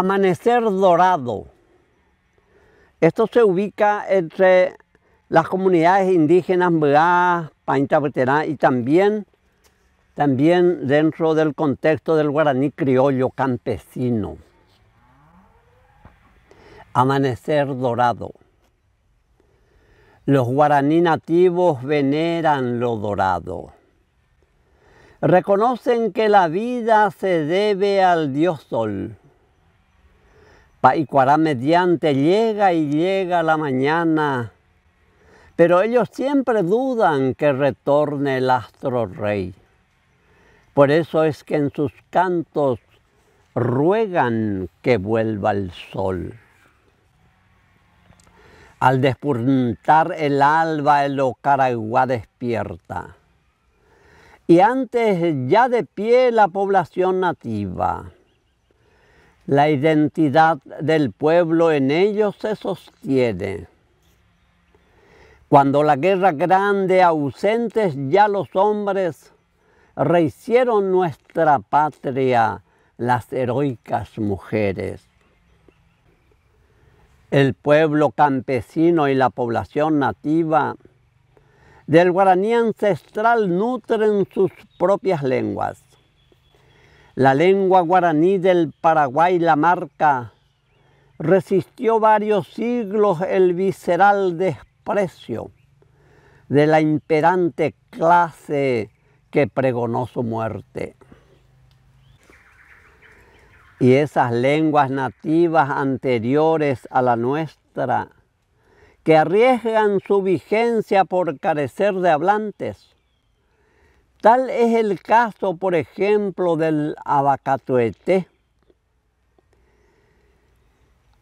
Amanecer Dorado. Esto se ubica entre las comunidades indígenas painta y también, también dentro del contexto del guaraní criollo campesino. Amanecer Dorado. Los guaraní nativos veneran lo dorado. Reconocen que la vida se debe al dios sol Paicuara mediante llega y llega la mañana, pero ellos siempre dudan que retorne el astro rey. Por eso es que en sus cantos ruegan que vuelva el sol. Al despuntar el alba, el ocaragua despierta. Y antes ya de pie la población nativa la identidad del pueblo en ellos se sostiene. Cuando la guerra grande ausentes ya los hombres, rehicieron nuestra patria las heroicas mujeres. El pueblo campesino y la población nativa del guaraní ancestral nutren sus propias lenguas la lengua guaraní del Paraguay, la marca, resistió varios siglos el visceral desprecio de la imperante clase que pregonó su muerte. Y esas lenguas nativas anteriores a la nuestra, que arriesgan su vigencia por carecer de hablantes, Tal es el caso, por ejemplo, del abacatuete.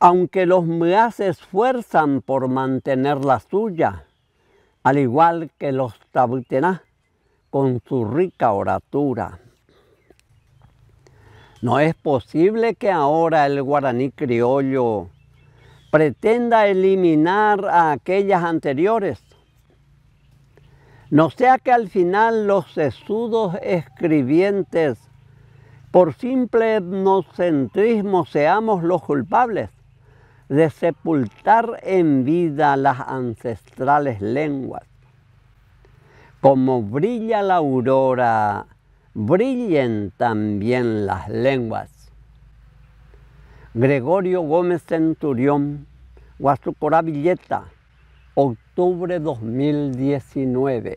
Aunque los mea se esfuerzan por mantener la suya, al igual que los tabutená, con su rica oratura. No es posible que ahora el guaraní criollo pretenda eliminar a aquellas anteriores no sea que al final los sesudos escribientes, por simple etnocentrismo, seamos los culpables de sepultar en vida las ancestrales lenguas. Como brilla la aurora, brillen también las lenguas. Gregorio Gómez Centurión, Guasucorá Villeta, octubre 2019.